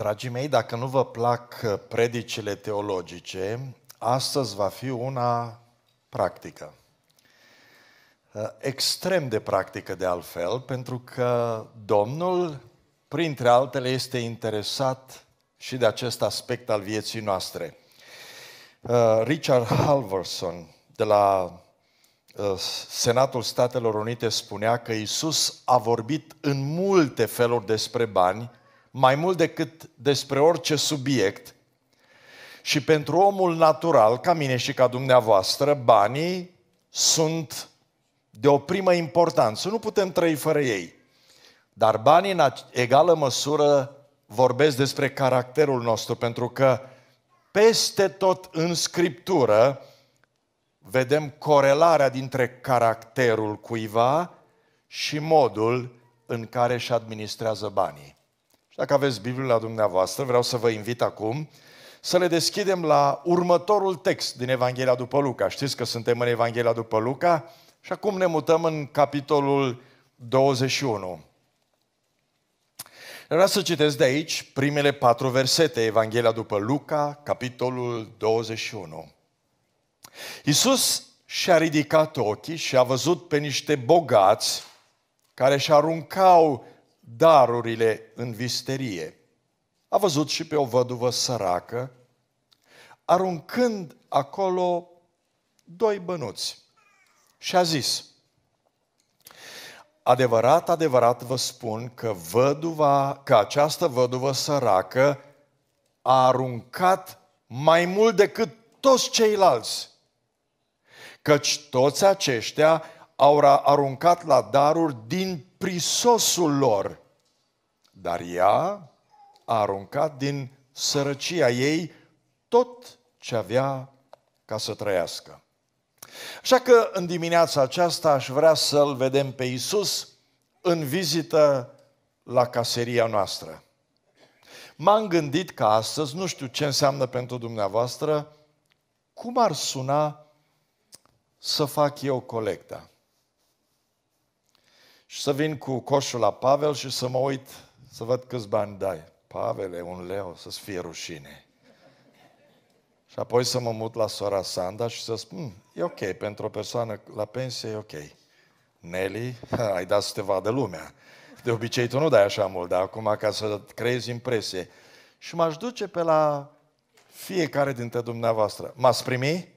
Dragii mei, dacă nu vă plac uh, predicile teologice, astăzi va fi una practică. Uh, extrem de practică de altfel, pentru că Domnul, printre altele, este interesat și de acest aspect al vieții noastre. Uh, Richard Halverson, de la Senatul Statelor Unite, spunea că Isus a vorbit în multe feluri despre bani, mai mult decât despre orice subiect și pentru omul natural, ca mine și ca dumneavoastră, banii sunt de o primă importanță. Nu putem trăi fără ei. Dar banii, în egală măsură, vorbesc despre caracterul nostru, pentru că peste tot în Scriptură vedem corelarea dintre caracterul cuiva și modul în care își administrează banii. Dacă aveți Biblia la dumneavoastră, vreau să vă invit acum să le deschidem la următorul text din Evanghelia după Luca. Știți că suntem în Evanghelia după Luca și acum ne mutăm în capitolul 21. Vreau să citesc de aici primele patru versete, Evanghelia după Luca, capitolul 21. Iisus și-a ridicat ochii și a văzut pe niște bogați care și aruncau darurile în visterie. A văzut și pe o văduvă săracă, aruncând acolo doi bănuți. Și a zis, adevărat, adevărat vă spun că, văduva, că această văduvă săracă a aruncat mai mult decât toți ceilalți. Căci toți aceștia au aruncat la daruri din prisosul lor. Dar ea a aruncat din sărăcia ei tot ce avea ca să trăiască. Așa că în dimineața aceasta aș vrea să-L vedem pe Iisus în vizită la caseria noastră. M-am gândit că astăzi, nu știu ce înseamnă pentru dumneavoastră, cum ar suna să fac eu colecta? și să vin cu coșul la Pavel și să mă uit să văd câți bani dai. Pavel e un leu, să-ți fie rușine. Și apoi să mă mut la sora Sanda și să spun, mm, e ok, pentru o persoană la pensie e ok. Nelly, ai dat să te vadă lumea. De obicei tu nu dai așa mult, dar acum ca să creezi impresie. Și m-aș duce pe la fiecare dintre dumneavoastră. M-ați primi?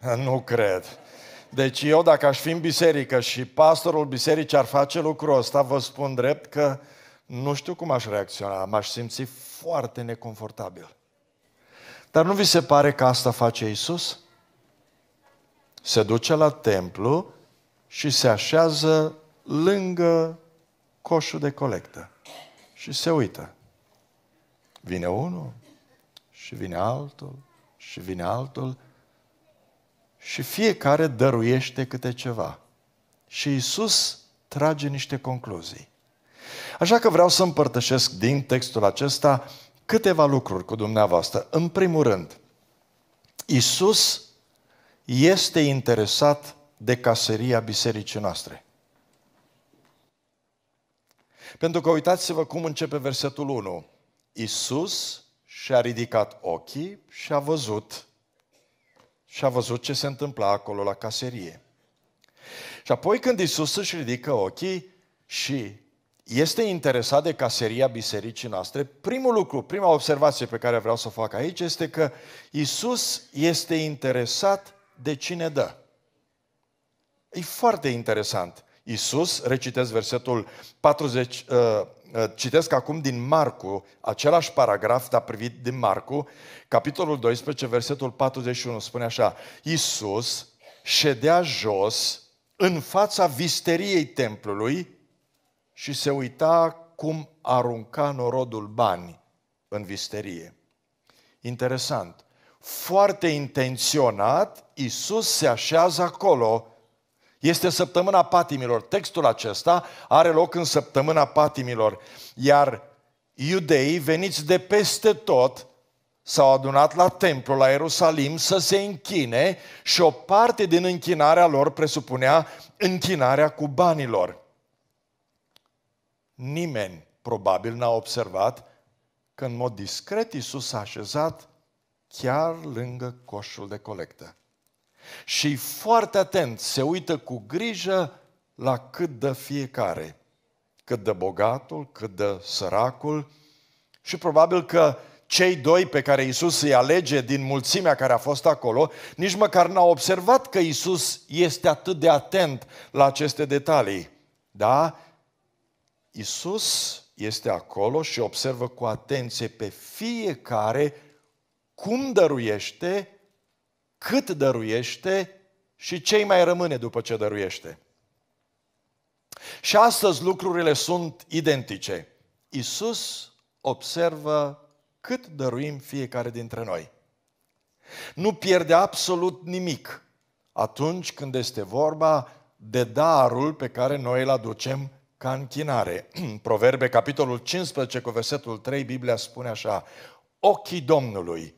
Da. Nu cred. Deci eu dacă aș fi în biserică și pastorul bisericii ar face lucrul ăsta, vă spun drept că nu știu cum aș reacționa, m-aș simți foarte neconfortabil. Dar nu vi se pare că asta face Isus? Se duce la templu și se așează lângă coșul de colectă și se uită. Vine unul și vine altul și vine altul și fiecare dăruiește câte ceva. Și Isus trage niște concluzii. Așa că vreau să împărtășesc din textul acesta câteva lucruri cu dumneavoastră. În primul rând, Isus este interesat de caseria bisericii noastre. Pentru că uitați-vă cum începe versetul 1. Isus și-a ridicat ochii și a văzut și a văzut ce se întâmpla acolo la caserie. Și apoi când Isus își ridică ochii și este interesat de caseria bisericii noastre, primul lucru, prima observație pe care vreau să o fac aici este că Isus este interesat de cine dă. E foarte interesant. Isus, recitesc versetul 40, Ă, citesc acum din Marcu, același paragraf, dar privit din Marcu, capitolul 12, versetul 41, spune așa, Iisus ședea jos în fața visteriei templului și se uita cum arunca norodul bani în visterie. Interesant. Foarte intenționat, Iisus se așează acolo este săptămâna patimilor. Textul acesta are loc în săptămâna patimilor. Iar iudeii veniți de peste tot s-au adunat la templu, la Ierusalim, să se închine și o parte din închinarea lor presupunea închinarea cu banilor. Nimeni probabil n-a observat că în mod discret Iisus a așezat chiar lângă coșul de colectă și foarte atent, se uită cu grijă la cât dă fiecare, cât dă bogatul, cât dă săracul și probabil că cei doi pe care Isus îi alege din mulțimea care a fost acolo, nici măcar n-au observat că Isus este atât de atent la aceste detalii. Da? Isus este acolo și observă cu atenție pe fiecare cum dăruiește cât dăruiește și ce mai rămâne după ce dăruiește. Și astăzi lucrurile sunt identice. Isus observă cât dăruim fiecare dintre noi. Nu pierde absolut nimic atunci când este vorba de darul pe care noi îl aducem ca închinare. Proverbe, capitolul 15, cu versetul 3, Biblia spune așa, ochii Domnului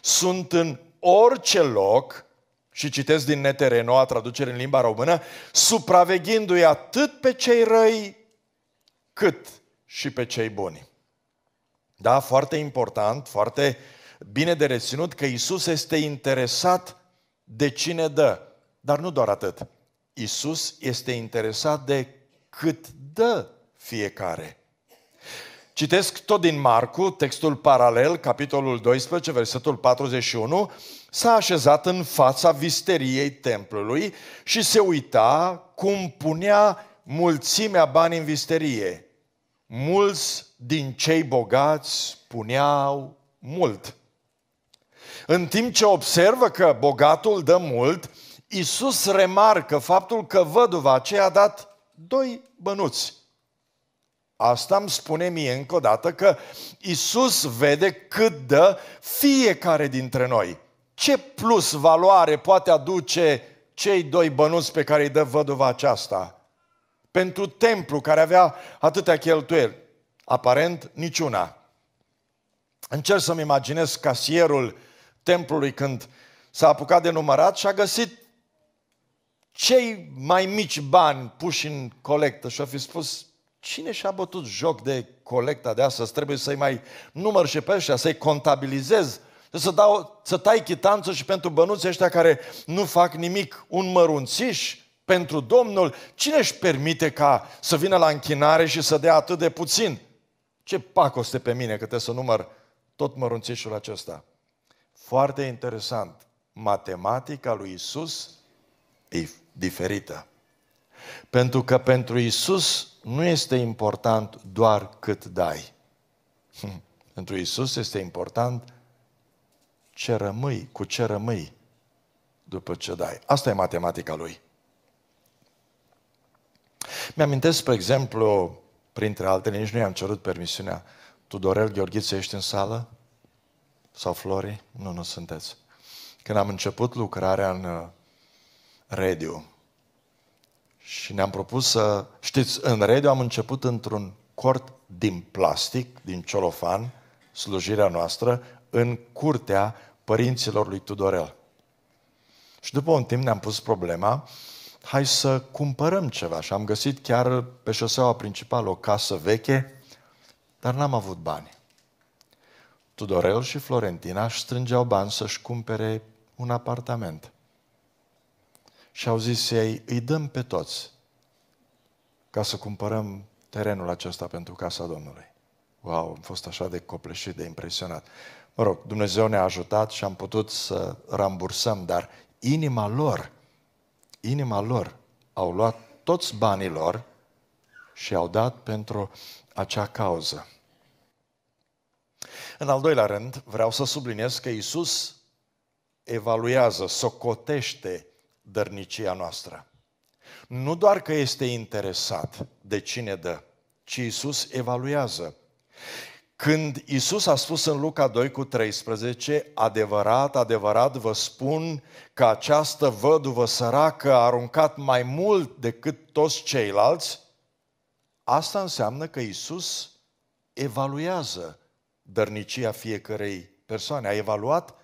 sunt în orice loc, și citesc din Neterenoa, traducere în limba română, supraveghindu-i atât pe cei răi, cât și pe cei buni. Da, foarte important, foarte bine de reținut că Isus este interesat de cine dă. Dar nu doar atât. Isus este interesat de cât dă fiecare. Citesc tot din Marcu, textul paralel, capitolul 12, versetul 41, s-a așezat în fața visteriei templului și se uita cum punea mulțimea bani în visterie. Mulți din cei bogați puneau mult. În timp ce observă că bogatul dă mult, Isus remarcă faptul că văduva aceea a dat doi bănuți. Asta îmi spune mie încă o dată că Isus vede cât dă fiecare dintre noi. Ce plus valoare poate aduce cei doi bănuți pe care îi dă văduva aceasta? Pentru templu care avea atâtea cheltuieli. Aparent, niciuna. Încerc să-mi imaginez casierul templului când s-a apucat de numărat și a găsit cei mai mici bani puși în colectă și a fi spus Cine și-a bătut joc de colecta de astăzi? Trebuie să-i mai număr și pe ăștia, să-i contabilizez, să, dau, să tai chitanță și pentru bănuții ăștia care nu fac nimic, un mărunțiș pentru Domnul. Cine își permite ca să vină la închinare și să dea atât de puțin? Ce pacoste pe mine că te să număr tot mărunțișul acesta. Foarte interesant. Matematica lui Isus e diferită. Pentru că pentru Isus nu este important doar cât dai. Hm. Pentru Isus este important ce rămâi, cu ce rămâi după ce dai. Asta e matematica lui. Mi-amintesc, spre exemplu, printre altele, nici nu i-am cerut permisiunea. Tudorel Gheorghiță, ești în sală? Sau Flori? Nu, nu sunteți. Când am început lucrarea în uh, radio, și ne-am propus să... Știți, în radio am început într-un cort din plastic, din ciolofan, slujirea noastră, în curtea părinților lui Tudorel. Și după un timp ne-am pus problema, hai să cumpărăm ceva. Și am găsit chiar pe șoseaua principală o casă veche, dar n-am avut bani. Tudorel și Florentina își strângeau bani să-și cumpere un apartament și au zis ei, îi dăm pe toți ca să cumpărăm terenul acesta pentru casa Domnului. Wow, am fost așa de copleșit, de impresionat. Mă rog, Dumnezeu ne-a ajutat și am putut să rambursăm, dar inima lor, inima lor, au luat toți banii lor și au dat pentru acea cauză. În al doilea rând, vreau să subliniez că Isus evaluează, socotește dărnicia noastră. Nu doar că este interesat de cine dă, ci Isus evaluează. Când Isus a spus în Luca 2 cu 13, adevărat, adevărat vă spun că această văduvă săracă a aruncat mai mult decât toți ceilalți, asta înseamnă că Isus evaluează dărnicia fiecărei persoane. A evaluat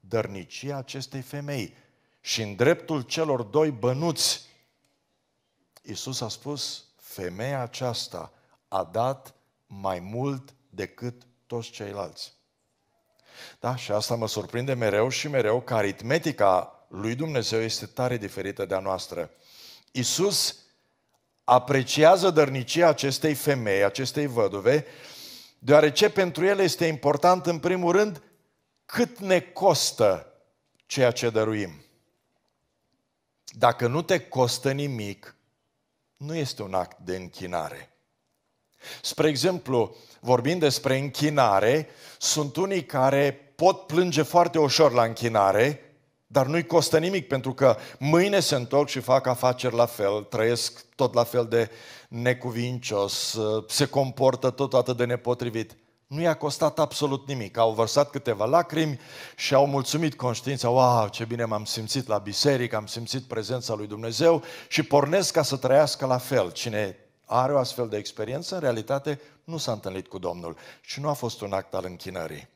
dărnicia acestei femei și în dreptul celor doi bănuți. Iisus a spus, femeia aceasta a dat mai mult decât toți ceilalți. Da? Și asta mă surprinde mereu și mereu că aritmetica lui Dumnezeu este tare diferită de a noastră. Iisus apreciază dărnicia acestei femei, acestei văduve, deoarece pentru el este important, în primul rând, cât ne costă ceea ce dăruim dacă nu te costă nimic, nu este un act de închinare. Spre exemplu, vorbind despre închinare, sunt unii care pot plânge foarte ușor la închinare, dar nu-i costă nimic, pentru că mâine se întorc și fac afaceri la fel, trăiesc tot la fel de necuvincios, se comportă tot atât de nepotrivit. Nu i-a costat absolut nimic. Au vărsat câteva lacrimi și au mulțumit conștiința, wow, ce bine m-am simțit la biserică, am simțit prezența lui Dumnezeu și pornesc ca să trăiască la fel. Cine are o astfel de experiență, în realitate nu s-a întâlnit cu Domnul și nu a fost un act al închinării.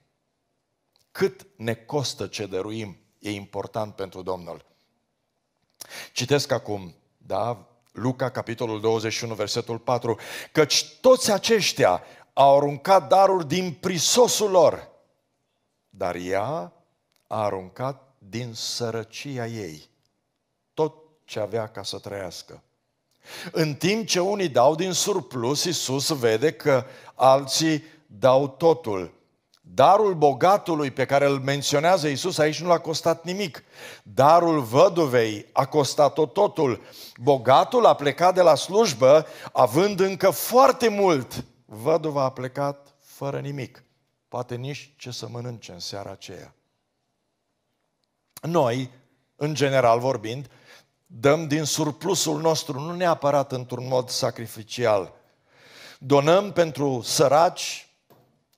Cât ne costă ce dăruim e important pentru Domnul. Citesc acum, da, Luca, capitolul 21, versetul 4, căci toți aceștia au aruncat daruri din prisosul lor, dar ea a aruncat din sărăcia ei tot ce avea ca să trăiască. În timp ce unii dau din surplus, Iisus vede că alții dau totul. Darul bogatului pe care îl menționează Iisus aici nu l-a costat nimic. Darul văduvei a costat-o totul. Bogatul a plecat de la slujbă având încă foarte mult. Văduva a plecat fără nimic, poate nici ce să mănânce în seara aceea. Noi, în general vorbind, dăm din surplusul nostru, nu neapărat într-un mod sacrificial. Donăm pentru săraci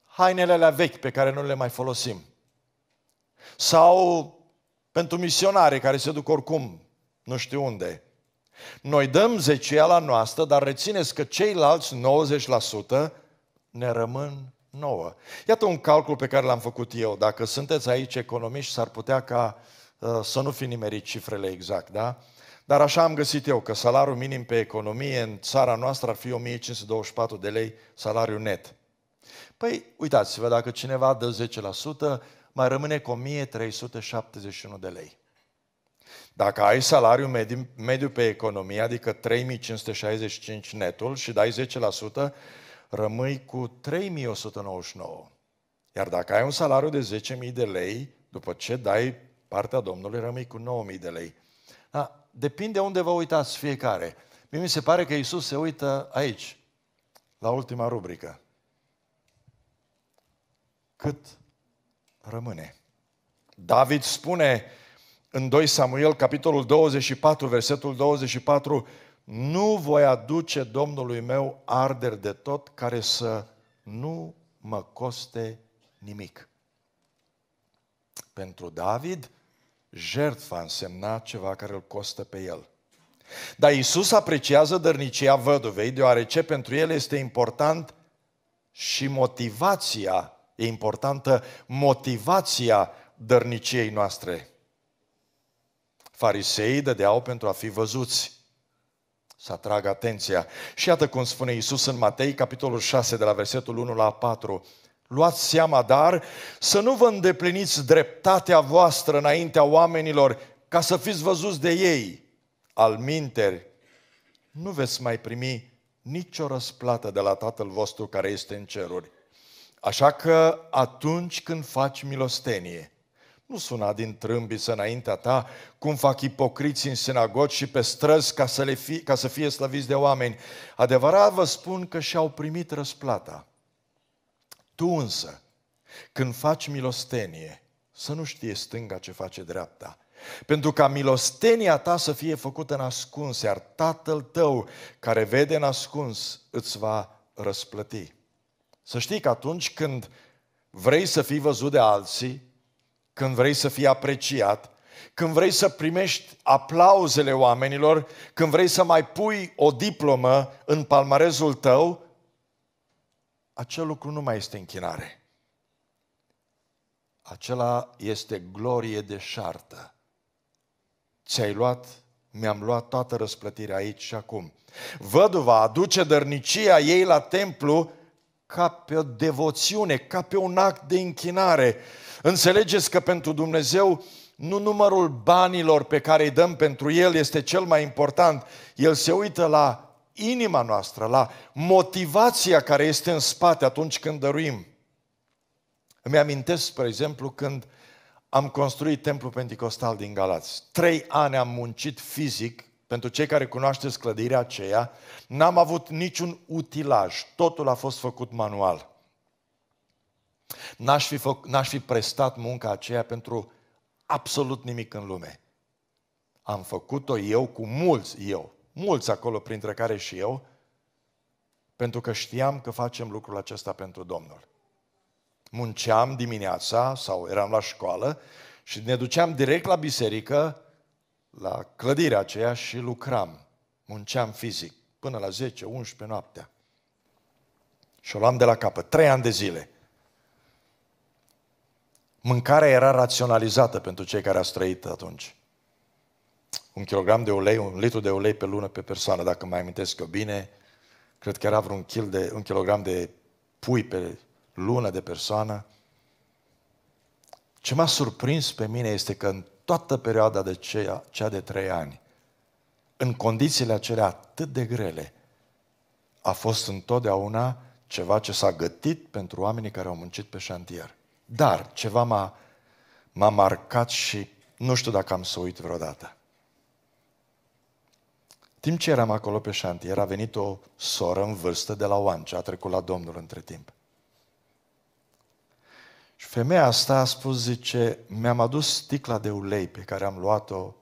hainele alea vechi pe care nu le mai folosim. Sau pentru misionare care se duc oricum, nu știu unde. Noi dăm la noastră, dar rețineți că ceilalți 90% ne rămân nouă. Iată un calcul pe care l-am făcut eu. Dacă sunteți aici economiști, s-ar putea ca ă, să nu fi nimerit cifrele exact, da? Dar așa am găsit eu, că salariul minim pe economie în țara noastră ar fi 1524 de lei salariu net. Păi, uitați-vă, dacă cineva dă 10%, mai rămâne cu 1371 de lei. Dacă ai salariu mediu, mediu pe economie, adică 3565 netul și dai 10%, rămâi cu 3199. Iar dacă ai un salariu de 10.000 de lei, după ce dai partea Domnului, rămâi cu 9.000 de lei. Da, depinde unde vă uitați fiecare. Mie mi se pare că Isus se uită aici, la ultima rubrică. Cât rămâne? David spune, în 2 Samuel, capitolul 24, versetul 24, nu voi aduce Domnului meu arder de tot care să nu mă coste nimic. Pentru David, jertfa însemna ceva care îl costă pe el. Dar Isus apreciază dărnicia văduvei, deoarece pentru el este important și motivația, e importantă motivația dărniciei noastre. Fariseii dădeau pentru a fi văzuți, să atragă atenția. Și iată cum spune Iisus în Matei, capitolul 6, de la versetul 1 la 4. Luați seama, dar, să nu vă îndepliniți dreptatea voastră înaintea oamenilor, ca să fiți văzuți de ei. Al minteri, nu veți mai primi nicio răsplată de la Tatăl vostru care este în ceruri. Așa că atunci când faci milostenie, nu suna din trâmbiță înaintea ta cum fac ipocriții în sinagogi și pe străzi ca să, le fi, ca să fie slăviți de oameni. Adevărat vă spun că și-au primit răsplata. Tu însă, când faci milostenie, să nu știe stânga ce face dreapta, pentru ca milostenia ta să fie făcută în ascuns, iar tatăl tău care vede în ascuns îți va răsplăti. Să știi că atunci când vrei să fii văzut de alții, când vrei să fii apreciat, când vrei să primești aplauzele oamenilor, când vrei să mai pui o diplomă în palmarezul tău, acel lucru nu mai este închinare. Acela este glorie de șartă. Ți-ai luat, mi-am luat toată răsplătirea aici și acum. Văduva aduce dărnicia ei la templu ca pe o devoțiune, ca pe un act de închinare. Înțelegeți că pentru Dumnezeu nu numărul banilor pe care îi dăm pentru El este cel mai important. El se uită la inima noastră, la motivația care este în spate atunci când dăruim. Îmi amintesc, spre exemplu, când am construit Templul Pentecostal din Galați. Trei ani am muncit fizic pentru cei care cunoașteți clădirea aceea, n-am avut niciun utilaj, totul a fost făcut manual. N-aș fi, făc, n-aș fi prestat munca aceea pentru absolut nimic în lume. Am făcut-o eu cu mulți eu, mulți acolo printre care și eu, pentru că știam că facem lucrul acesta pentru Domnul. Munceam dimineața sau eram la școală și ne duceam direct la biserică la clădirea aceea și lucram, munceam fizic, până la 10-11 noaptea. Și o luam de la capăt, trei ani de zile. Mâncarea era raționalizată pentru cei care au trăit atunci. Un kilogram de ulei, un litru de ulei pe lună pe persoană, dacă mai amintesc eu bine, cred că era vreun kil de, un kilogram de pui pe lună de persoană. Ce m-a surprins pe mine este că în toată perioada de cea, cea de trei ani, în condițiile acelea atât de grele, a fost întotdeauna ceva ce s-a gătit pentru oamenii care au muncit pe șantier. Dar ceva m-a, m-a marcat și nu știu dacă am să uit vreodată. Timp ce eram acolo pe șantier, a venit o soră în vârstă de la Oancea, a trecut la Domnul între timp. Și femeia asta a spus, zice, mi-am adus sticla de ulei pe care am luat-o,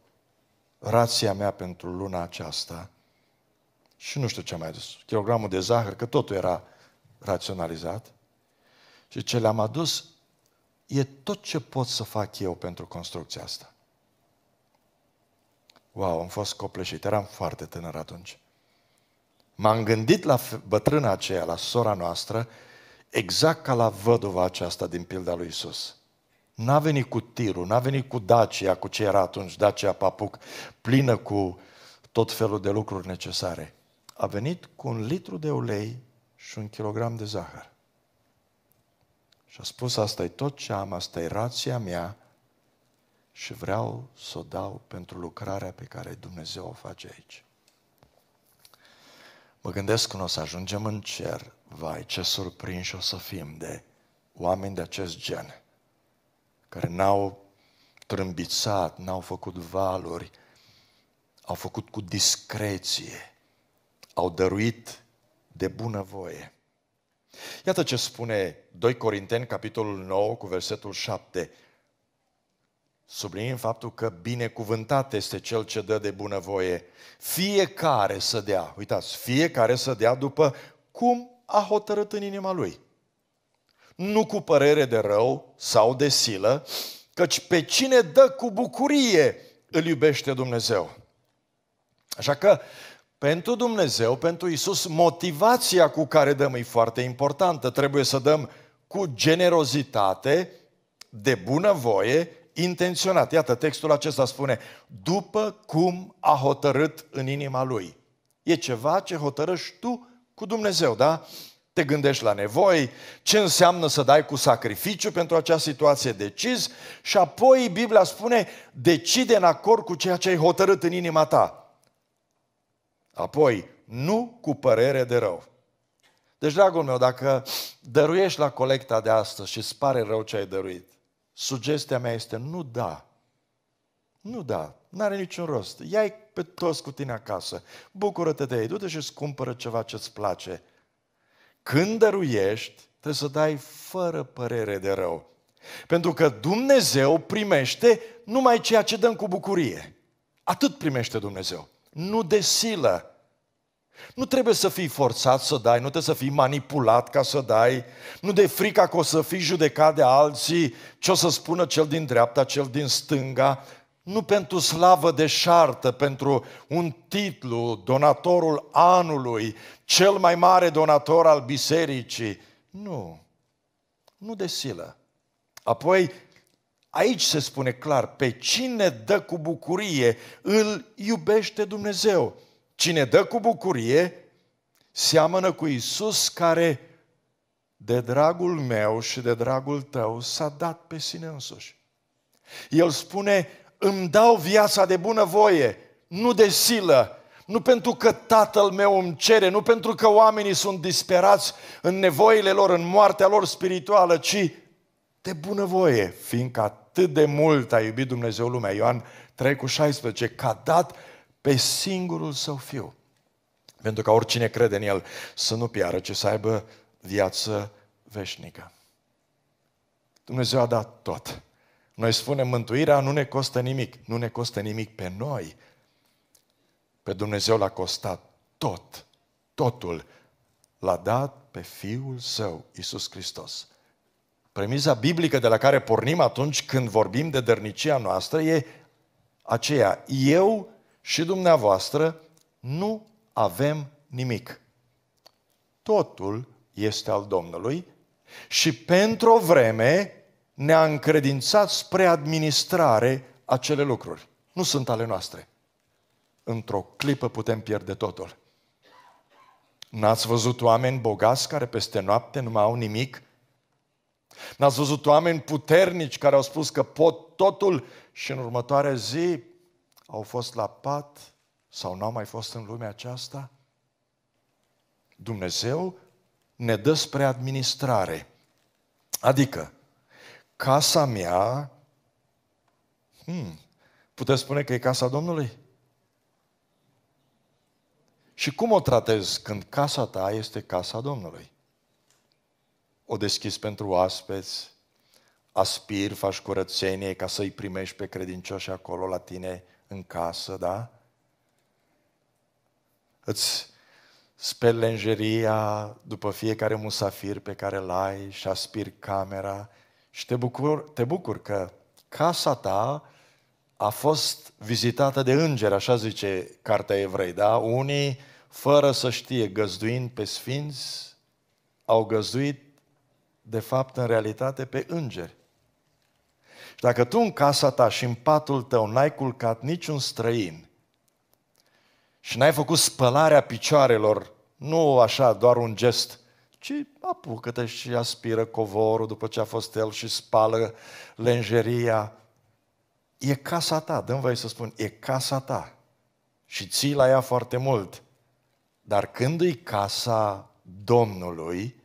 rația mea pentru luna aceasta, și nu știu ce am mai adus, kilogramul de zahăr, că totul era raționalizat. Și ce le-am adus e tot ce pot să fac eu pentru construcția asta. Wow, am fost copleșit, eram foarte tânăr atunci. M-am gândit la bătrâna aceea, la sora noastră, Exact ca la văduva aceasta din pilda lui Isus. N-a venit cu tirul, n-a venit cu Dacia, cu ce era atunci Dacia Papuc, plină cu tot felul de lucruri necesare. A venit cu un litru de ulei și un kilogram de zahăr. Și a spus, asta e tot ce am, asta e rația mea și vreau să o dau pentru lucrarea pe care Dumnezeu o face aici. Mă gândesc când o să ajungem în cer, Vai, ce surprinși o să fim de oameni de acest gen, care n-au trâmbițat, n-au făcut valuri, au făcut cu discreție, au dăruit de bunăvoie. Iată ce spune 2 Corinteni, capitolul 9, cu versetul 7. Subliniem faptul că binecuvântat este cel ce dă de bunăvoie. Fiecare să dea, uitați, fiecare să dea după cum a hotărât în inima lui. Nu cu părere de rău sau de silă, căci pe cine dă cu bucurie îl iubește Dumnezeu. Așa că pentru Dumnezeu, pentru Isus, motivația cu care dăm e foarte importantă. Trebuie să dăm cu generozitate, de bunăvoie, intenționat. Iată, textul acesta spune, după cum a hotărât în inima lui. E ceva ce hotărăști tu cu Dumnezeu, da? Te gândești la nevoi, ce înseamnă să dai cu sacrificiu pentru acea situație, decizi și apoi Biblia spune, decide în acord cu ceea ce ai hotărât în inima ta. Apoi, nu cu părere de rău. Deci, dragul meu, dacă dăruiești la colecta de astăzi și îți pare rău ce ai dăruit, sugestia mea este nu da nu da, n-are niciun rost. Ia-i pe toți cu tine acasă. Bucură-te de ei, du-te și îți cumpără ceva ce-ți place. Când dăruiești, trebuie să dai fără părere de rău. Pentru că Dumnezeu primește numai ceea ce dăm cu bucurie. Atât primește Dumnezeu. Nu de silă. Nu trebuie să fii forțat să dai, nu trebuie să fii manipulat ca să dai, nu de frica că o să fii judecat de alții, ce o să spună cel din dreapta, cel din stânga, nu pentru slavă de șartă, pentru un titlu, donatorul anului, cel mai mare donator al bisericii. Nu, nu de silă. Apoi, aici se spune clar, pe cine dă cu bucurie, îl iubește Dumnezeu. Cine dă cu bucurie, seamănă cu Isus care de dragul meu și de dragul tău s-a dat pe sine însuși. El spune, îmi dau viața de bună voie, nu de silă, nu pentru că tatăl meu îmi cere, nu pentru că oamenii sunt disperați în nevoile lor, în moartea lor spirituală, ci de bună voie, fiindcă atât de mult a iubit Dumnezeu lumea. Ioan 3 cu 16, că a dat pe singurul său fiu. Pentru ca oricine crede în el să nu piară, ci să aibă viață veșnică. Dumnezeu a dat tot. Noi spunem mântuirea nu ne costă nimic. Nu ne costă nimic pe noi. Pe Dumnezeu l-a costat tot. Totul l-a dat pe Fiul Său, Isus Hristos. Premiza biblică de la care pornim atunci când vorbim de dărnicia noastră e aceea. Eu și dumneavoastră nu avem nimic. Totul este al Domnului și pentru o vreme ne-a încredințat spre administrare acele lucruri. Nu sunt ale noastre. Într-o clipă putem pierde totul. N-ați văzut oameni bogați care peste noapte nu mai au nimic? N-ați văzut oameni puternici care au spus că pot totul și în următoarea zi au fost la pat sau n-au mai fost în lumea aceasta? Dumnezeu ne dă spre administrare. Adică, casa mea, hmm, puteți spune că e casa Domnului? Și cum o tratezi când casa ta este casa Domnului? O deschizi pentru oaspeți, aspiri, faci curățenie ca să-i primești pe credincioși acolo la tine în casă, da? Îți speli lenjeria după fiecare musafir pe care l-ai și aspiri camera și te bucur, te bucur că casa ta a fost vizitată de îngeri, așa zice Cartea Evrei, da? Unii, fără să știe, găzduind pe sfinți, au găzduit, de fapt, în realitate, pe îngeri. Și dacă tu în casa ta și în patul tău n-ai culcat niciun străin și n-ai făcut spălarea picioarelor, nu așa, doar un gest ci apucă-te și aspiră covorul după ce a fost el și spală lenjeria. E casa ta, dăm voi să spun, e casa ta. Și ții la ea foarte mult. Dar când e casa Domnului,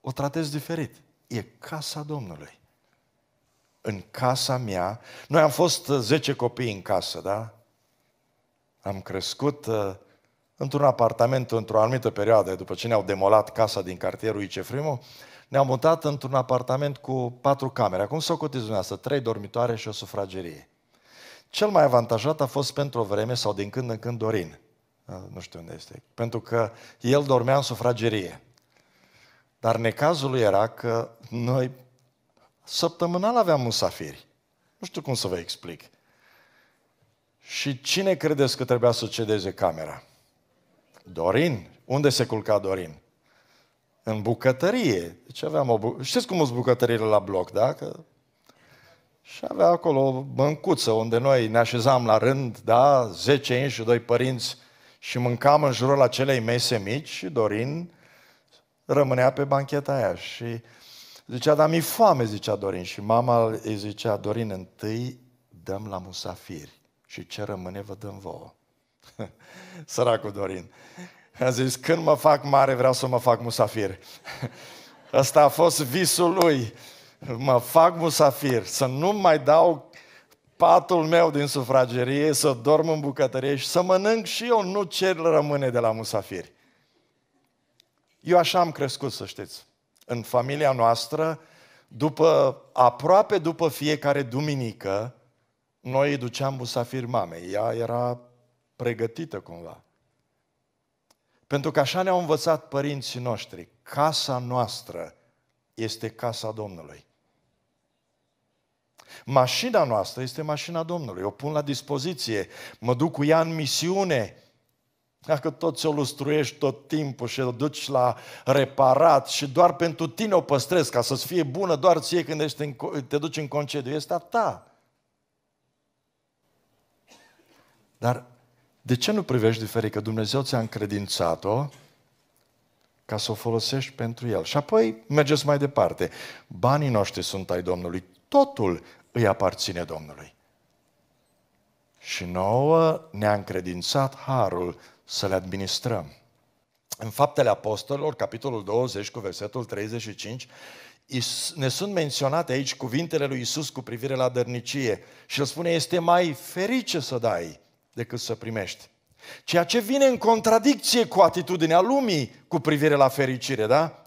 o tratezi diferit. E casa Domnului. În casa mea, noi am fost 10 copii în casă, da? Am crescut uh, într-un apartament într-o anumită perioadă, după ce ne-au demolat casa din cartierul Icefrimu, ne-am mutat într-un apartament cu patru camere. Acum s-o cotiți dumneavoastră, trei dormitoare și o sufragerie. Cel mai avantajat a fost pentru o vreme sau din când în când Dorin. Nu știu unde este. Pentru că el dormea în sufragerie. Dar necazul lui era că noi săptămânal aveam musafiri. Nu știu cum să vă explic. Și cine credeți că trebuia să cedeze camera? Dorin. Unde se culca Dorin? În bucătărie. Deci aveam o bu- Știți cum sunt bucătăriile la bloc, da? Că... Și avea acolo o băncuță unde noi ne așezam la rând, da? zece ani și doi părinți și mâncam în jurul acelei mese mici și Dorin rămânea pe bancheta aia și zicea, dar mi-e foame, zicea Dorin. Și mama îi zicea, Dorin, întâi dăm la musafiri și ce rămâne vă dăm vouă. Săracul Dorin. A zis, când mă fac mare vreau să mă fac musafir. Asta a fost visul lui. Mă fac musafir, să nu mai dau patul meu din sufragerie, să dorm în bucătărie și să mănânc și eu nu ce rămâne de la musafiri. Eu așa am crescut, să știți. În familia noastră, după, aproape după fiecare duminică, noi îi duceam musafiri mamei. Ea era pregătită cumva. Pentru că așa ne-au învățat părinții noștri. Casa noastră este casa Domnului. Mașina noastră este mașina Domnului. O pun la dispoziție. Mă duc cu ea în misiune. Dacă tot ți-o lustruiești tot timpul și o duci la reparat și doar pentru tine o păstrezi ca să-ți fie bună doar ție când ești în, te duci în concediu, este a ta. Dar de ce nu privești diferit? Că Dumnezeu ți-a încredințat-o ca să o folosești pentru El. Și apoi mergeți mai departe. Banii noștri sunt ai Domnului. Totul îi aparține Domnului. Și nouă ne-a încredințat harul să le administrăm. În Faptele Apostolilor, capitolul 20 cu versetul 35, ne sunt menționate aici cuvintele lui Isus cu privire la dărnicie și îl spune, este mai ferice să dai decât să primești. Ceea ce vine în contradicție cu atitudinea lumii cu privire la fericire, da?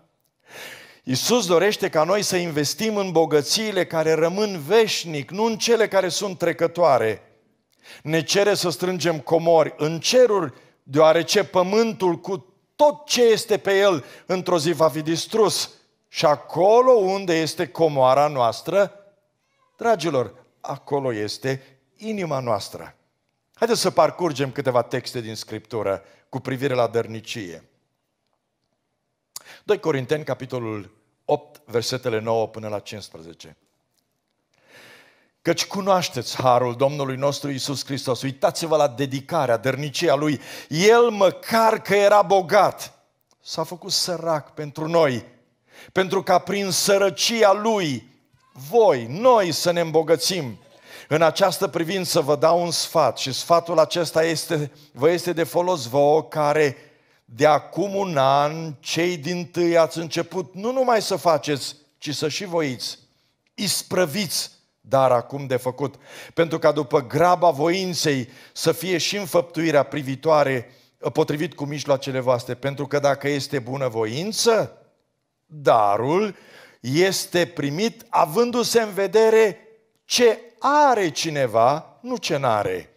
Iisus dorește ca noi să investim în bogățiile care rămân veșnic, nu în cele care sunt trecătoare. Ne cere să strângem comori în ceruri, deoarece pământul cu tot ce este pe el într-o zi va fi distrus. Și acolo unde este comoara noastră, dragilor, acolo este inima noastră. Haideți să parcurgem câteva texte din Scriptură cu privire la dărnicie. 2 Corinteni, capitolul 8, versetele 9 până la 15. Căci cunoașteți harul Domnului nostru Isus Hristos. Uitați-vă la dedicarea, dărnicia lui. El, măcar că era bogat, s-a făcut sărac pentru noi, pentru ca prin sărăcia lui voi, noi să ne îmbogățim. În această privință vă dau un sfat și sfatul acesta este, vă este de folos vouă care de acum un an cei din tâi ați început nu numai să faceți, ci să și voiți. Isprăviți dar acum de făcut, pentru ca după graba voinței să fie și înfăptuirea privitoare potrivit cu mijloacele voastre, pentru că dacă este bună voință, darul este primit avându-se în vedere ce are cineva, nu ce n-are.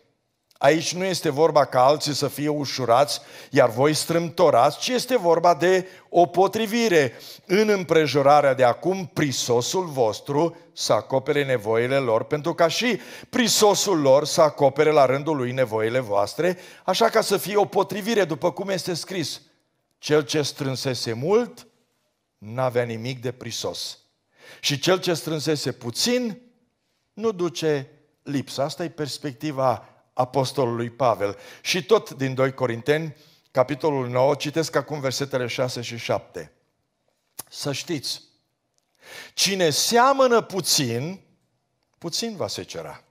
Aici nu este vorba ca alții să fie ușurați, iar voi strâmtorați, ci este vorba de o potrivire. În împrejurarea de acum, prisosul vostru să acopere nevoile lor, pentru ca și prisosul lor să acopere la rândul lui nevoile voastre, așa ca să fie o potrivire, după cum este scris. Cel ce strânsese mult, n-avea nimic de prisos. Și cel ce strânsese puțin, nu duce lipsă. Asta e perspectiva apostolului Pavel. Și tot din 2 Corinteni, capitolul 9, citesc acum versetele 6 și 7. Să știți, cine seamănă puțin, puțin va se cera.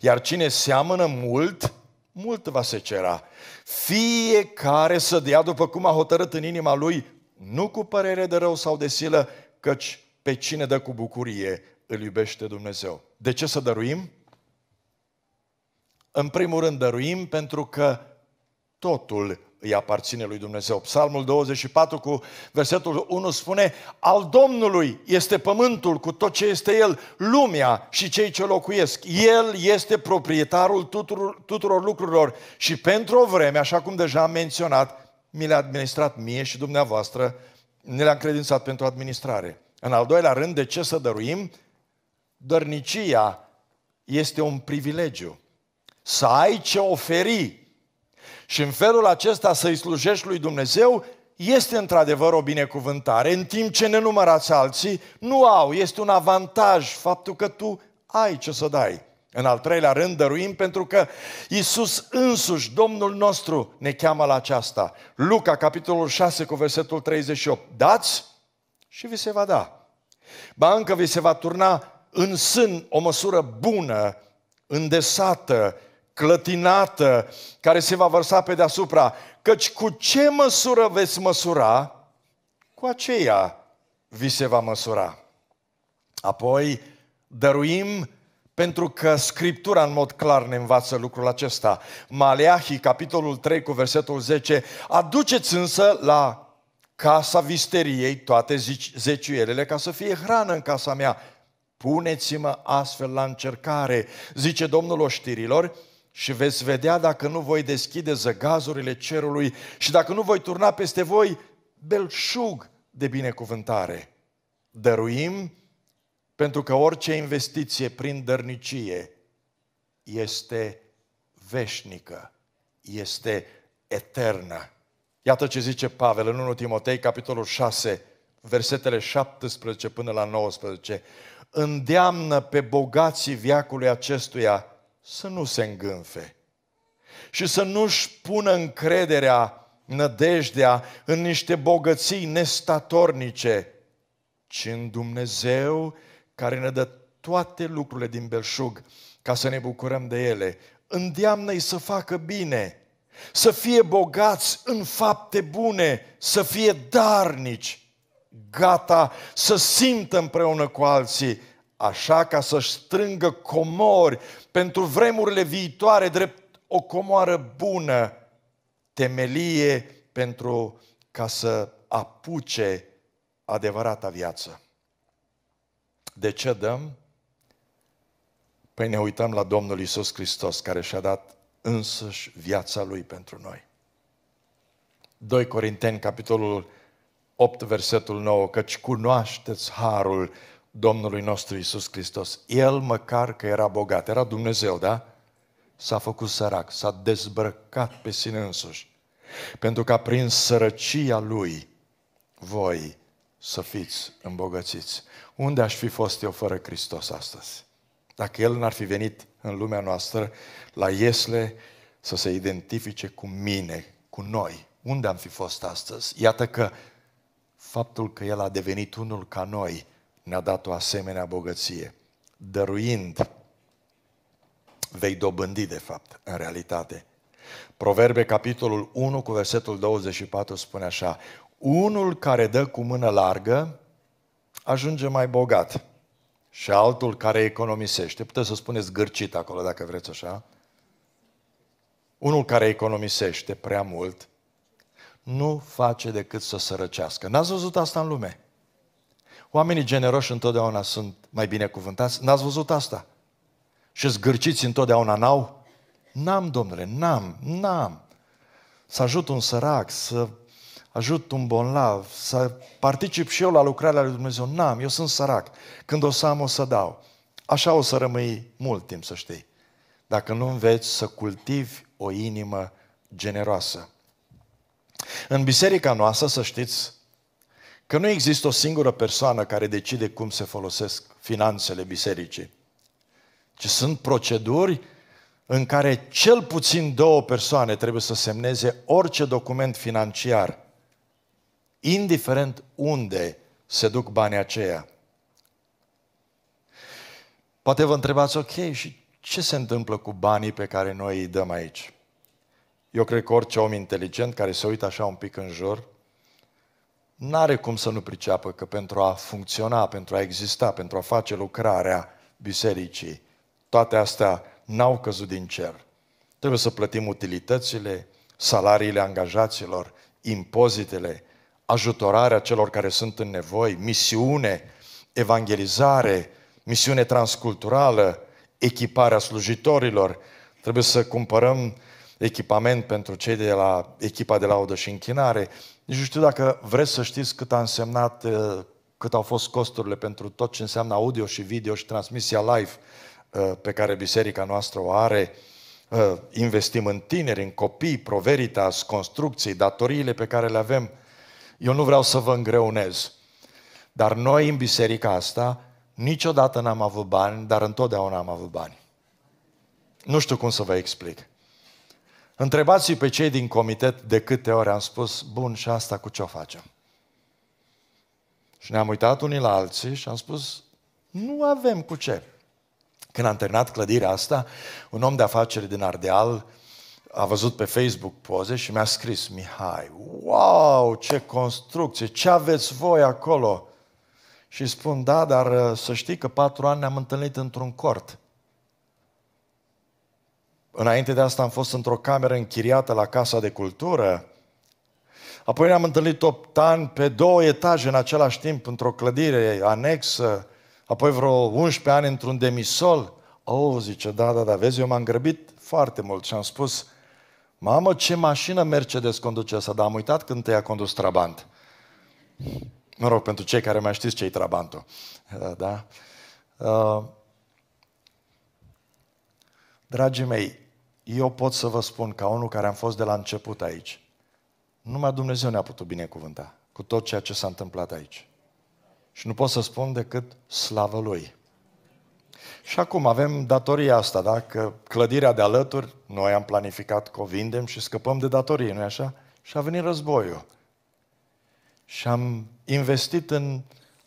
Iar cine seamănă mult, mult va se cera. Fiecare să dea după cum a hotărât în inima lui, nu cu părere de rău sau de silă, căci pe cine dă cu bucurie îl iubește Dumnezeu. De ce să dăruim? În primul rând dăruim pentru că totul îi aparține lui Dumnezeu. Psalmul 24 cu versetul 1 spune Al Domnului este pământul cu tot ce este el, lumea și cei ce locuiesc. El este proprietarul tuturor, tuturor lucrurilor și pentru o vreme, așa cum deja am menționat, mi le-a administrat mie și dumneavoastră, ne le-a încredințat pentru administrare. În al doilea rând, de ce să dăruim? dărnicia este un privilegiu. Să ai ce oferi și în felul acesta să-i slujești lui Dumnezeu este într-adevăr o binecuvântare, în timp ce nenumărați alții nu au. Este un avantaj faptul că tu ai ce să dai. În al treilea rând, dăruim pentru că Isus însuși, Domnul nostru, ne cheamă la aceasta. Luca, capitolul 6, cu versetul 38. Dați și vi se va da. Ba încă vi se va turna în sân o măsură bună, îndesată, clătinată, care se va vărsa pe deasupra. Căci cu ce măsură veți măsura, cu aceea vi se va măsura. Apoi dăruim pentru că Scriptura în mod clar ne învață lucrul acesta. Maleahii, capitolul 3 cu versetul 10, aduceți însă la casa visteriei toate zeciuielele ca să fie hrană în casa mea puneți-mă astfel la încercare, zice Domnul oștirilor, și veți vedea dacă nu voi deschide zăgazurile cerului și dacă nu voi turna peste voi belșug de binecuvântare. Dăruim pentru că orice investiție prin dărnicie este veșnică, este eternă. Iată ce zice Pavel în 1 Timotei, capitolul 6, versetele 17 până la 19 îndeamnă pe bogații viacului acestuia să nu se îngânfe și să nu-și pună încrederea, nădejdea în niște bogății nestatornice, ci în Dumnezeu care ne dă toate lucrurile din belșug ca să ne bucurăm de ele. Îndeamnă-i să facă bine, să fie bogați în fapte bune, să fie darnici, gata să simtă împreună cu alții, așa ca să strângă comori pentru vremurile viitoare, drept o comoară bună, temelie pentru ca să apuce adevărata viață. De ce dăm? Păi ne uităm la Domnul Isus Hristos, care și-a dat însăși viața Lui pentru noi. 2 Corinteni, capitolul 8, versetul 9, căci cunoașteți harul Domnului nostru Isus Hristos. El, măcar că era bogat, era Dumnezeu, da? S-a făcut sărac, s-a dezbrăcat pe sine însuși, pentru ca prin sărăcia lui voi să fiți îmbogățiți. Unde aș fi fost eu fără Hristos astăzi? Dacă El n-ar fi venit în lumea noastră, la Iesle, să se identifice cu mine, cu noi, unde am fi fost astăzi? Iată că faptul că El a devenit unul ca noi ne-a dat o asemenea bogăție. Dăruind, vei dobândi, de fapt, în realitate. Proverbe, capitolul 1, cu versetul 24, spune așa, unul care dă cu mână largă ajunge mai bogat și altul care economisește. Puteți să spuneți gârcit acolo, dacă vreți așa. Unul care economisește prea mult nu face decât să sărăcească. N-ați văzut asta în lume? Oamenii generoși întotdeauna sunt mai binecuvântați. N-ați văzut asta? Și zgârciți întotdeauna n-au? N-am, domnule, n-am, n-am. Să ajut un sărac, să ajut un bolnav, să particip și eu la lucrarea lui Dumnezeu. N-am, eu sunt sărac. Când o să am, o să dau. Așa o să rămâi mult timp, să știi. Dacă nu înveți să cultivi o inimă generoasă. În biserica noastră, să știți, că nu există o singură persoană care decide cum se folosesc finanțele bisericii, ci sunt proceduri în care cel puțin două persoane trebuie să semneze orice document financiar, indiferent unde se duc banii aceia. Poate vă întrebați, ok, și ce se întâmplă cu banii pe care noi îi dăm aici? Eu cred că orice om inteligent care se uită așa un pic în jur, n-are cum să nu priceapă că pentru a funcționa, pentru a exista, pentru a face lucrarea bisericii, toate astea n-au căzut din cer. Trebuie să plătim utilitățile, salariile angajaților, impozitele, ajutorarea celor care sunt în nevoi, misiune, evangelizare, misiune transculturală, echiparea slujitorilor. Trebuie să cumpărăm echipament pentru cei de la echipa de laudă și închinare. Nici nu știu dacă vreți să știți cât a însemnat, uh, cât au fost costurile pentru tot ce înseamnă audio și video și transmisia live uh, pe care biserica noastră o are. Uh, investim în tineri, în copii, proveritas, construcții, datoriile pe care le avem. Eu nu vreau să vă îngreunez. Dar noi în biserica asta niciodată n-am avut bani, dar întotdeauna am avut bani. Nu știu cum să vă explic. Întrebați-i pe cei din comitet de câte ori am spus, bun, și asta cu ce o facem? Și ne-am uitat unii la alții și am spus, nu avem cu ce. Când am terminat clădirea asta, un om de afaceri din Ardeal a văzut pe Facebook poze și mi-a scris, Mihai, wow, ce construcție, ce aveți voi acolo? Și spun, da, dar să știi că patru ani ne-am întâlnit într-un cort. Înainte de asta am fost într-o cameră închiriată la Casa de Cultură. Apoi ne-am întâlnit 8 ani pe două etaje în același timp, într-o clădire anexă. Apoi vreo 11 ani într-un demisol. Oh, zice, da, da, da, vezi, eu m-am grăbit foarte mult și am spus, mamă, ce mașină Mercedes conduce asta, dar am uitat când te-a condus Trabant. Mă rog, pentru cei care mai știți ce-i Trabantul. Da? Uh, dragii mei, eu pot să vă spun, ca unul care am fost de la început aici, numai Dumnezeu ne-a putut binecuvânta cu tot ceea ce s-a întâmplat aici. Și nu pot să spun decât slavă Lui. Și acum avem datoria asta, da? Că clădirea de alături, noi am planificat că o vindem și scăpăm de datorie, nu-i așa? Și a venit războiul. Și am investit în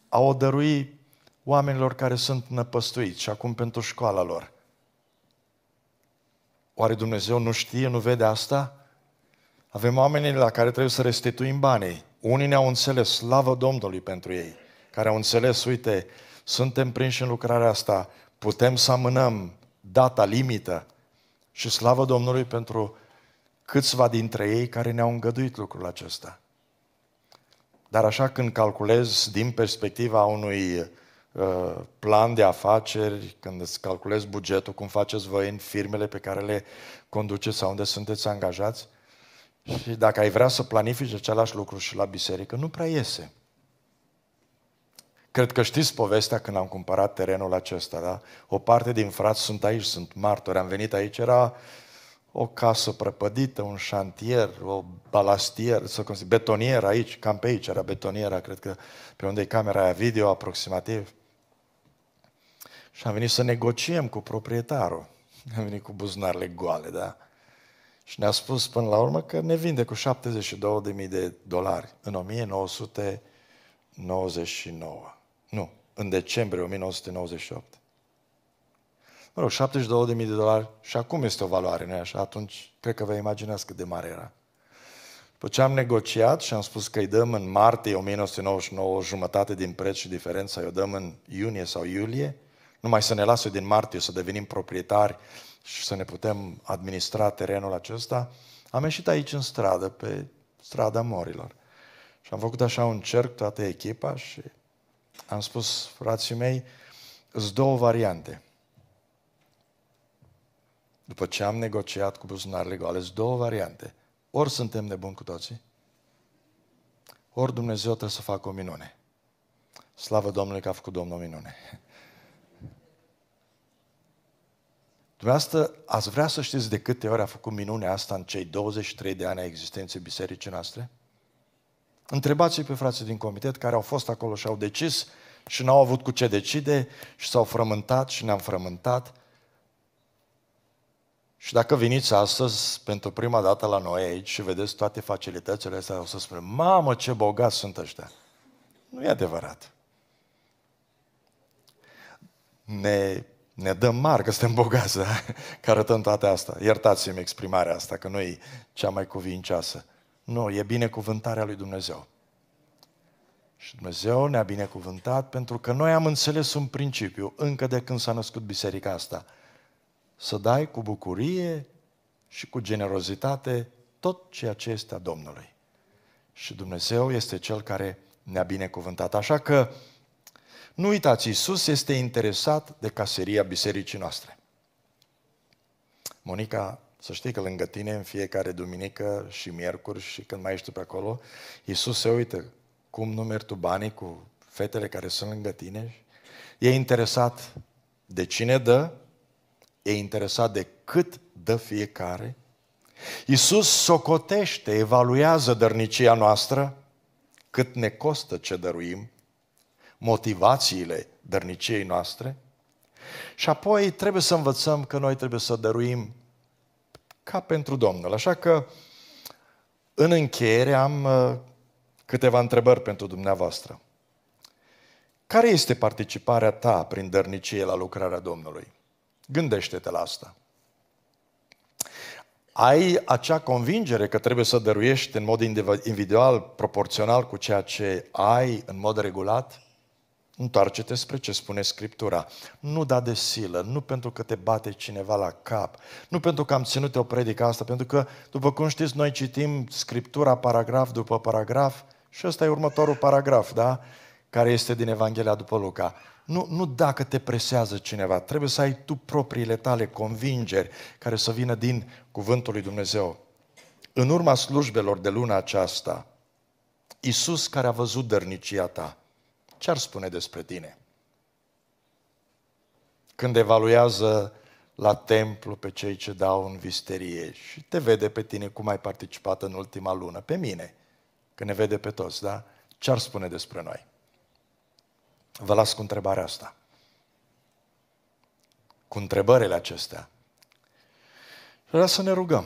a o dărui oamenilor care sunt năpăstuiți și acum pentru școala lor. Oare Dumnezeu nu știe, nu vede asta? Avem oameni la care trebuie să restituim banii. Unii ne-au înțeles, slavă Domnului pentru ei, care au înțeles, uite, suntem prinși în lucrarea asta, putem să amânăm data limită și slavă Domnului pentru câțiva dintre ei care ne-au îngăduit lucrul acesta. Dar așa când calculez din perspectiva unui Uh, plan de afaceri, când îți calculezi bugetul, cum faceți voi în firmele pe care le conduceți sau unde sunteți angajați. Și dacă ai vrea să planifici același lucru și la biserică, nu prea iese. Cred că știți povestea când am cumpărat terenul acesta, da? O parte din frați sunt aici, sunt martori. Am venit aici, era o casă prăpădită, un șantier, o balastier, să betonier aici, cam pe aici era betoniera, cred că pe unde e camera aia video aproximativ. Și am venit să negociem cu proprietarul. Am venit cu buzunarele goale, da? Și ne-a spus până la urmă că ne vinde cu 72.000 de dolari în 1999. Nu, în decembrie 1998. Mă rog, 72.000 de dolari și acum este o valoare, nu așa? Atunci cred că vă imaginați cât de mare era. După ce am negociat și am spus că îi dăm în martie 1999 jumătate din preț și diferența, îi o dăm în iunie sau iulie, numai să ne lasă din martie să devenim proprietari și să ne putem administra terenul acesta, am ieșit aici în stradă, pe strada Morilor. Și am făcut așa un cerc, toată echipa, și am spus, frații mei, sunt două variante. După ce am negociat cu buzunarele goale, sunt două variante. Ori suntem nebuni cu toții, ori Dumnezeu trebuie să facă o minune. Slavă Domnului că a făcut Domnul minune. Dumneavoastră ați vrea să știți de câte ori a făcut minunea asta în cei 23 de ani a existenței bisericii noastre? Întrebați-i pe frații din comitet care au fost acolo și au decis și n-au avut cu ce decide și s-au frământat și ne-am frământat. Și dacă veniți astăzi pentru prima dată la noi aici și vedeți toate facilitățile astea, o să spun, mamă ce bogați sunt ăștia. Nu e adevărat. Ne ne dăm mari că suntem bogați, da? Că arătăm toate asta. Iertați-mi exprimarea asta, că nu e cea mai cuvincioasă. Nu, e binecuvântarea lui Dumnezeu. Și Dumnezeu ne-a binecuvântat pentru că noi am înțeles un principiu încă de când s-a născut biserica asta. Să dai cu bucurie și cu generozitate tot ceea ce este a Domnului. Și Dumnezeu este Cel care ne-a binecuvântat. Așa că nu uitați, Isus este interesat de caseria bisericii noastre. Monica, să știi că lângă tine, în fiecare duminică și miercuri și când mai ești tu pe acolo, Isus se uită cum numeri tu banii cu fetele care sunt lângă tine. E interesat de cine dă, e interesat de cât dă fiecare. Iisus socotește, evaluează dărnicia noastră, cât ne costă ce dăruim motivațiile dărniciei noastre și apoi trebuie să învățăm că noi trebuie să dăruim ca pentru Domnul. Așa că în încheiere am uh, câteva întrebări pentru dumneavoastră. Care este participarea ta prin dărnicie la lucrarea Domnului? Gândește-te la asta. Ai acea convingere că trebuie să dăruiești în mod individual, proporțional cu ceea ce ai în mod regulat? Întoarce-te spre ce spune Scriptura. Nu da de silă, nu pentru că te bate cineva la cap, nu pentru că am ținut o predică asta, pentru că, după cum știți, noi citim Scriptura paragraf după paragraf și ăsta e următorul paragraf, da? Care este din Evanghelia după Luca. Nu, nu dacă te presează cineva, trebuie să ai tu propriile tale convingeri care să vină din cuvântul lui Dumnezeu. În urma slujbelor de luna aceasta, Iisus care a văzut dărnicia ta, ce ar spune despre tine? Când evaluează la templu pe cei ce dau în visterie și te vede pe tine cum ai participat în ultima lună, pe mine, că ne vede pe toți, da? Ce ar spune despre noi? Vă las cu întrebarea asta. Cu întrebările acestea. Vreau să ne rugăm.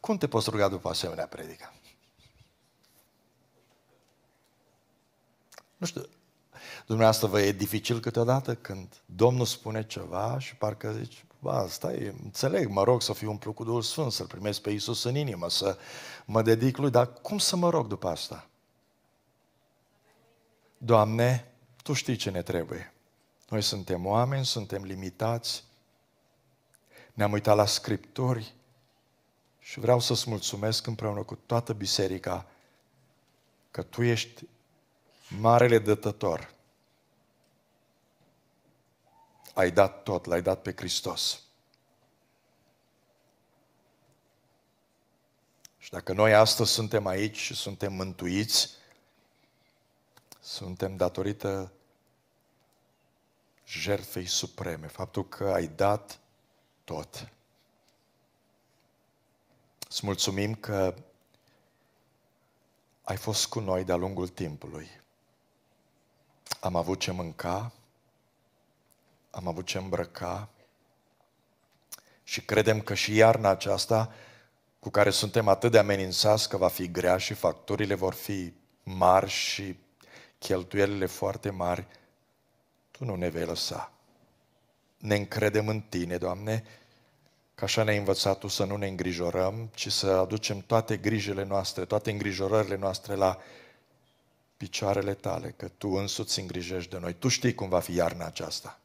Cum te poți ruga după asemenea predică? Nu știu, dumneavoastră vă e dificil câteodată când Domnul spune ceva și parcă zici, ba, stai, înțeleg, mă rog să fiu un cu Duhul Sfânt, să-L primesc pe Iisus în inimă, să mă dedic Lui, dar cum să mă rog după asta? Doamne, Tu știi ce ne trebuie. Noi suntem oameni, suntem limitați, ne-am uitat la Scripturi și vreau să-ți mulțumesc împreună cu toată biserica că Tu ești Marele dătător. Ai dat tot, l-ai dat pe Hristos. Și dacă noi astăzi suntem aici și suntem mântuiți, suntem datorită jertfei supreme, faptul că ai dat tot. Îți mulțumim că ai fost cu noi de-a lungul timpului. Am avut ce mânca, am avut ce îmbrăca și credem că și iarna aceasta cu care suntem atât de amenințați că va fi grea și facturile vor fi mari și cheltuielile foarte mari, Tu nu ne vei lăsa. Ne încredem în Tine, Doamne, că așa ne-ai învățat Tu să nu ne îngrijorăm, ci să aducem toate grijile noastre, toate îngrijorările noastre la picioarele tale, că tu însuți îngrijești de noi. Tu știi cum va fi iarna aceasta.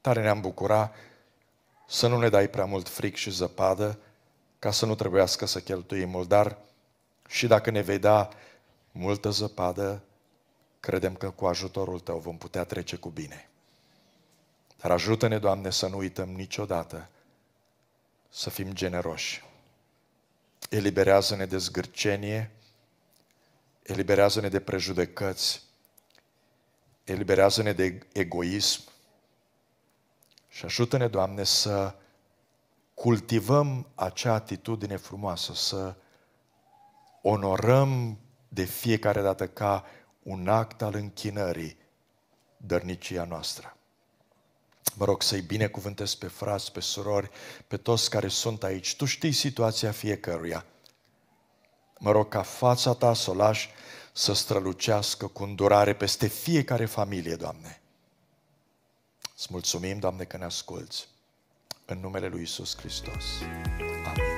Tare ne-am bucura să nu ne dai prea mult fric și zăpadă, ca să nu trebuiască să cheltuim mult, dar și dacă ne vei da multă zăpadă, credem că cu ajutorul tău vom putea trece cu bine. Dar ajută-ne, Doamne, să nu uităm niciodată să fim generoși. Eliberează-ne de zgârcenie, Eliberează-ne de prejudecăți. Eliberează-ne de egoism. Și ajută-ne, Doamne, să cultivăm acea atitudine frumoasă, să onorăm de fiecare dată ca un act al închinării dărnicia noastră. Mă rog să-i binecuvântez pe frați, pe surori, pe toți care sunt aici. Tu știi situația fiecăruia. Mă rog ca fața ta să o lași să strălucească cu îndurare peste fiecare familie, Doamne. Îți mulțumim, Doamne, că ne asculți. În numele Lui Isus Hristos. Amin.